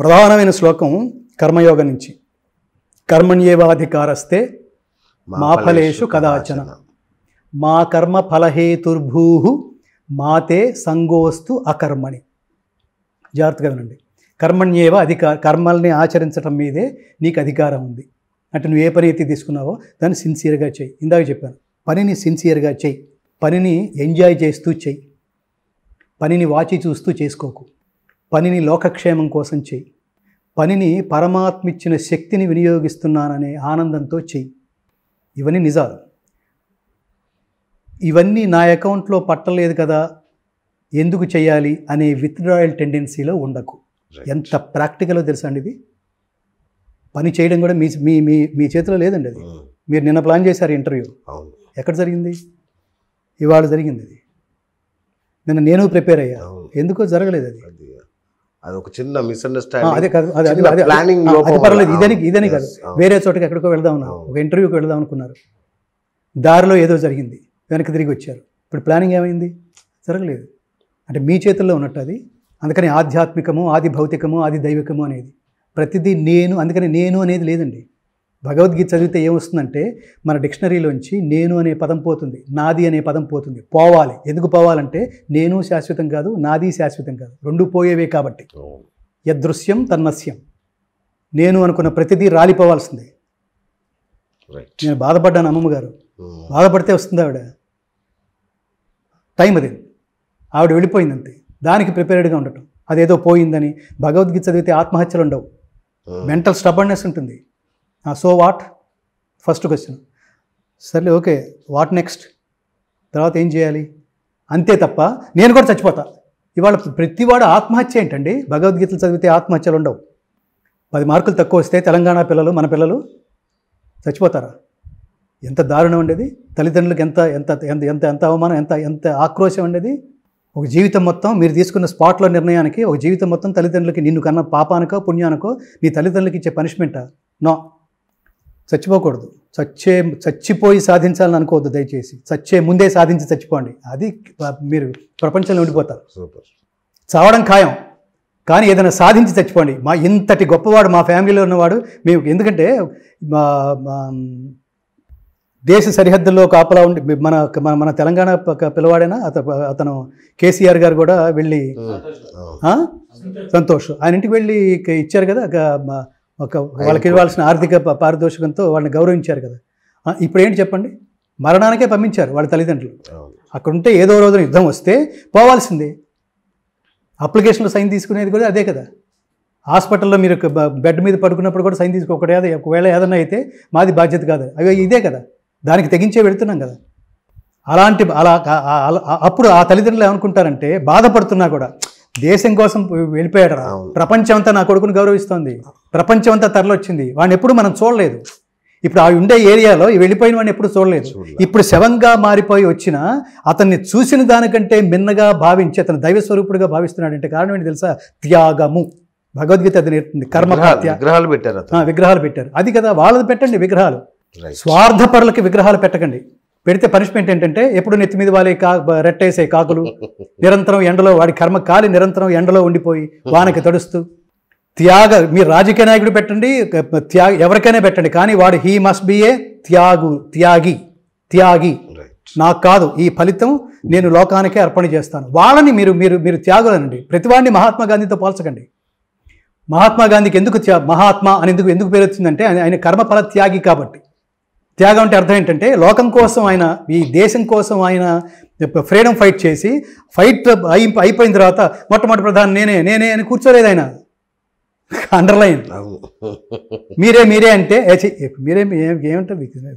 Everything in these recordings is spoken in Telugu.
ప్రధానమైన శ్లోకం కర్మయోగం నుంచి కర్మణ్యేవాధికారస్తే మా ఫలేషు కదాచన మా కర్మ ఫలహేతుర్భూ మాతే సంగోస్తు అకర్మణి జాగ్రత్తగా వినండి కర్మణ్యేవ అధికార కర్మల్ని ఆచరించడం మీదే నీకు అధికారం ఉంది అంటే నువ్వు ఏ పని అయితే తీసుకున్నావో దాన్ని సిన్సియర్గా చేయి ఇందాక చెప్పాను పనిని సిన్సియర్గా చేయి పనిని ఎంజాయ్ చేస్తూ చేయి పనిని వాచి చూస్తూ చేసుకోకు పనిని లోకక్షేమం కోసం చెయ్యి పనిని పరమాత్మిచ్చిన శక్తిని వినియోగిస్తున్నాననే ఆనందంతో చెయ్యి ఇవన్నీ నిజాలు ఇవన్నీ నా అకౌంట్లో పట్టలేదు కదా ఎందుకు చేయాలి అనే విత్డ్రాయల్ టెండెన్సీలో ఉండకు ఎంత ప్రాక్టికల్ తెలుసా అండి ఇది పని చేయడం కూడా మీ మీ మీ మీ చేతిలో లేదండి అది hmm. మీరు నిన్న ప్లాన్ చేశారు ఇంటర్వ్యూ ఎక్కడ జరిగింది ఇవాళ జరిగింది అది నిన్న నేను ప్రిపేర్ అయ్యా ఎందుకో జరగలేదు అది అది ఒక చిన్న మిస్అండర్స్టాండింగ్ అదే కాదు అదే ఇదని ఇదని కాదు వేరే చోటకి ఎక్కడికో వెళ్దాం ఒక ఇంటర్వ్యూకి వెళ్దాం అనుకున్నారు దారిలో ఏదో జరిగింది వెనక్కి తిరిగి వచ్చారు ఇప్పుడు ప్లానింగ్ ఏమైంది జరగలేదు అంటే మీ చేతుల్లో ఉన్నట్టు అది అందుకని ఆధ్యాత్మికము ఆది భౌతికము ఆది దైవికము అనేది ప్రతిదీ నేను అందుకని నేను అనేది లేదండి భగవద్గీత చదివితే ఏమొస్తుందంటే మన డిక్షనరీలోంచి నేను అనే పదం పోతుంది నాది అనే పదం పోతుంది పోవాలి ఎందుకు పోవాలంటే నేను శాశ్వతం కాదు నాది శాశ్వతం కాదు రెండు పోయేవే కాబట్టి యదృశ్యం తన్మస్యం నేను అనుకున్న ప్రతిదీ రాలిపోవాల్సిందే నేను బాధపడ్డాను అమ్మమ్మ గారు hmm. బాధపడితే వస్తుంది ఆవిడ టైం అది ఆవిడ వెళ్ళిపోయింది అంతే దానికి ప్రిపేర్డ్గా ఉండటం అదేదో పోయిందని భగవద్గీత చదివితే ఆత్మహత్యలు ఉండవు hmm. మెంటల్ స్టబర్నెస్ ఉంటుంది సో వాట్ ఫస్ట్ క్వశ్చన్ సర్లే ఓకే వాట్ నెక్స్ట్ తర్వాత ఏం చేయాలి అంతే తప్ప నేను కూడా చచ్చిపోతా ఇవాళ ప్రతివాడు ఆత్మహత్య ఏంటండి భగవద్గీతలు చదివితే ఆత్మహత్యలు ఉండవు పది మార్కులు తక్కువ వస్తే తెలంగాణ పిల్లలు మన పిల్లలు చచ్చిపోతారా ఎంత దారుణం ఉండేది తల్లిదండ్రులకు ఎంత ఎంత ఎంత ఎంత ఎంత అవమానం ఎంత ఎంత ఆక్రోశం ఉండేది ఒక జీవితం మొత్తం మీరు తీసుకున్న స్పాట్లో నిర్ణయానికి ఒక జీవితం మొత్తం తల్లిదండ్రులకి నిన్ను కన్న పాపానికో పుణ్యానికో నీ తల్లిదండ్రులకి ఇచ్చే పనిష్మెంటా నో చచ్చిపోకూడదు చచ్చే చచ్చిపోయి సాధించాలని అనుకోవద్దు దయచేసి చచ్చే ముందే సాధించి చచ్చిపోండి అది మీరు ప్రపంచంలో ఉండిపోతారు సూపర్ చావడం ఖాయం కానీ ఏదైనా సాధించి చచ్చిపోండి మా ఇంతటి గొప్పవాడు మా ఫ్యామిలీలో ఉన్నవాడు మేము ఎందుకంటే మా దేశ సరిహద్దుల్లో కాపలా ఉండి మన మన మన తెలంగాణ పిల్లవాడైనా అతను కేసీఆర్ గారు కూడా వెళ్ళి సంతోష్ ఆయన ఇంటికి వెళ్ళి ఇచ్చారు కదా ఒక వాళ్ళకి ఇవ్వాల్సిన ఆర్థిక పారితోషికంతో వాళ్ళని గౌరవించారు కదా ఇప్పుడు ఏంటి చెప్పండి మరణానికే పంపించారు వాళ్ళ తల్లిదండ్రులు అక్కడుంటే ఏదో రోజున యుద్ధం వస్తే పోవాల్సిందే అప్లికేషన్లో సైన్ తీసుకునేది కూడా అదే కదా హాస్పిటల్లో మీరు బెడ్ మీద పడుకున్నప్పుడు కూడా సైన్ తీసుకోకూడదు అదే ఒకవేళ ఏదన్నా అయితే మాది బాధ్యత కాదు అవి ఇదే కదా దానికి తెగించే వెళుతున్నాం కదా అలాంటి అలా అప్పుడు ఆ తల్లిదండ్రులు ఏమనుకుంటారంటే బాధపడుతున్నా కూడా దేశం కోసం వెళ్ళిపోయాడు ప్రపంచం అంతా నా కొడుకుని గౌరవిస్తోంది ప్రపంచం అంతా తరలొచ్చింది వాడిని ఎప్పుడు మనం చూడలేదు ఇప్పుడు ఆ ఉండే ఏరియాలో వెళ్ళిపోయిన వాడిని ఎప్పుడు చూడలేదు ఇప్పుడు శవంగా మారిపోయి వచ్చిన అతన్ని చూసిన దానికంటే మిన్నగా భావించి అతను దైవ స్వరూపుడుగా భావిస్తున్నాడు అంటే కారణం ఏంటి తెలుసా త్యాగము భగవద్గీత అది నేర్పుతుంది కర్మ విగ్రహాలు పెట్టారు విగ్రహాలు పెట్టారు అది కదా వాళ్ళది పెట్టండి విగ్రహాలు స్వార్థపరులకి విగ్రహాలు పెట్టకండి పెడితే పనిష్మెంట్ ఏంటంటే ఎప్పుడు నెత్తి మీద వాళ్ళే కా రెట్టేసే కాకులు నిరంతరం ఎండలో వాడి కర్మ కాలి నిరంతరం ఎండలో ఉండిపోయి వానకి తడుస్తూ త్యాగ మీరు రాజకీయ నాయకుడు పెట్టండి త్యాగ ఎవరికైనా పెట్టండి కానీ వాడు హీ మస్ట్ బి ఏ త్యాగు త్యాగి త్యాగి నాకు కాదు ఈ ఫలితం నేను లోకానికే అర్పణ చేస్తాను వాళ్ళని మీరు మీరు మీరు త్యాగులనండి ప్రతివాడిని మహాత్మా గాంధీతో పోల్చకండి మహాత్మా గాంధీకి ఎందుకు త్యా మహాత్మా అని ఎందుకు ఎందుకు పేరు వచ్చిందంటే ఆయన కర్మఫల త్యాగి కాబట్టి త్యాగం అంటే అర్థం ఏంటంటే లోకం కోసం ఆయన ఈ దేశం కోసం ఆయన ఫ్రీడమ్ ఫైట్ చేసి ఫైట్ అయి అయిపోయిన తర్వాత మొట్టమొదటి ప్రధాని నేనే నేనే అని కూర్చోలేదు ఆయన అండర్లైన్ మీరే మీరే అంటే మీరే వీడికి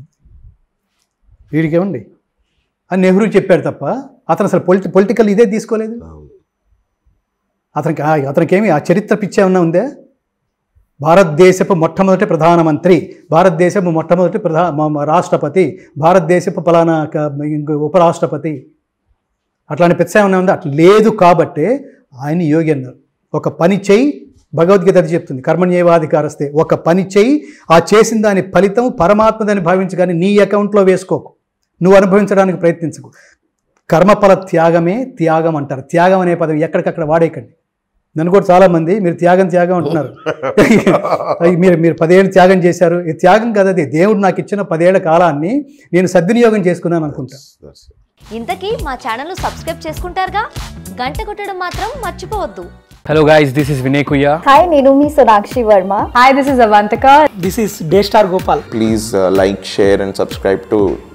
వీడికేమండి అని నెహ్రూ చెప్పాడు తప్ప అతను అసలు పొలిటి పొలిటికల్ ఇదే తీసుకోలేదు అతనికి అతనికి ఏమి ఆ చరిత్ర పిచ్చే ఏమన్నా ఉందే భారతదేశపు మొట్టమొదటి ప్రధానమంత్రి భారతదేశపు మొట్టమొదటి ప్రధా రాష్ట్రపతి భారతదేశపు పలానా ఉపరాష్ట్రపతి అట్లాంటి ప్రత్యామ్నాయం ఉంది అట్లా లేదు కాబట్టే ఆయన యోగి అన్నారు ఒక పని చేయి భగవద్గీత అది చెప్తుంది కర్మణ్యేవాధికారస్తే ఒక పని చేయి ఆ చేసిన దాని ఫలితం పరమాత్మదని భావించు కానీ నీ అకౌంట్లో వేసుకోకు నువ్వు అనుభవించడానికి ప్రయత్నించకు కర్మఫల త్యాగమే త్యాగం అంటారు త్యాగం అనే పదవి ఎక్కడికక్కడ వాడేయకండి నన్ను కూడా చాలామంది మీరు త్యాగం త్యాగం అంటున్నారు మీరు మీరు పదేళ్ళు త్యాగం చేశారు ఈ త్యాగం కదది దేవుడు నాకు ఇచ్చిన పదేళ్ల కాలాన్ని నేను సద్వినియోగం చేసుకున్నాను అనుకుంటా ఇంతకీ మా ఛానల్ను సబ్స్క్రైబ్ చేసుకుంటారుగా గంట కొట్టడం మాత్రం మర్చిపోవద్దు hello guys this is Vinay కుయ్య హాయ్ నేను మీ Sonakshi Varma hi this is అవంతక this is day star Gopal please like share and subscribe to